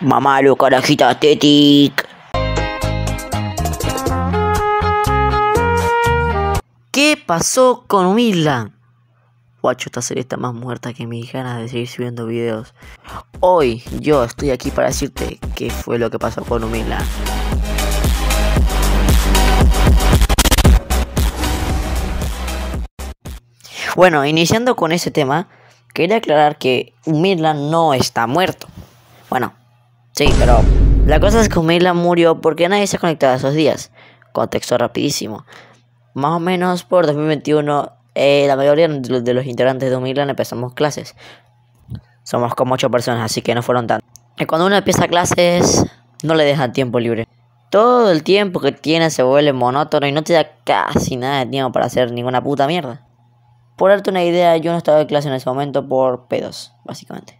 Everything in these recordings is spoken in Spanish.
Mamá, lo carajita tetic ¿Qué pasó con Mila? Guacho, esta serie está más muerta que mis ganas de seguir subiendo videos. Hoy yo estoy aquí para decirte qué fue lo que pasó con Humila. Bueno, iniciando con ese tema, quería aclarar que Humila no está muerto. Bueno, Sí, pero la cosa es que Humila murió porque nadie se conectaba esos días. Contexto rapidísimo. Más o menos por 2021, eh, la mayoría de los integrantes de Humila empezamos clases. Somos como 8 personas, así que no fueron tantos. Y cuando uno empieza clases, no le dejan tiempo libre. Todo el tiempo que tiene se vuelve monótono y no te da casi nada de tiempo para hacer ninguna puta mierda. Por darte una idea, yo no estaba en clase en ese momento por pedos, básicamente.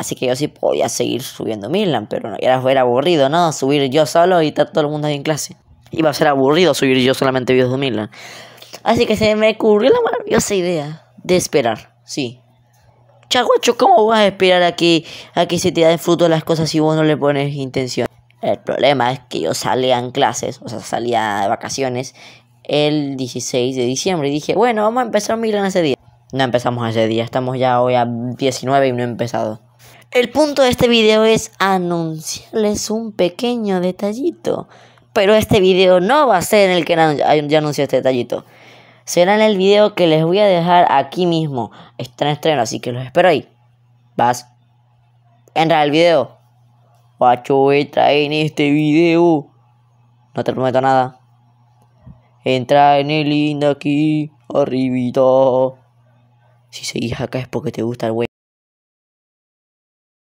Así que yo sí podía seguir subiendo Milan, pero no era, ver aburrido, ¿no? Subir yo solo y estar todo el mundo ahí en clase. Iba a ser aburrido subir yo solamente videos de Milan. Así que se me ocurrió la maravillosa idea de esperar, sí. Chaguacho, ¿cómo vas a esperar a que, a que se te den fruto las cosas si vos no le pones intención? El problema es que yo salía en clases, o sea, salía de vacaciones el 16 de diciembre y dije, bueno, vamos a empezar Milan ese día. No empezamos ese día, estamos ya hoy a 19 y no he empezado. El punto de este video es anunciarles un pequeño detallito. Pero este video no va a ser en el que ya anuncio este detallito. Será en el video que les voy a dejar aquí mismo. Está en estreno, así que los espero ahí. Vas. Entra el video. Pacho, entra en este video. No te prometo nada. Entra en el lindo aquí, arribito. Si seguís acá es porque te gusta el wey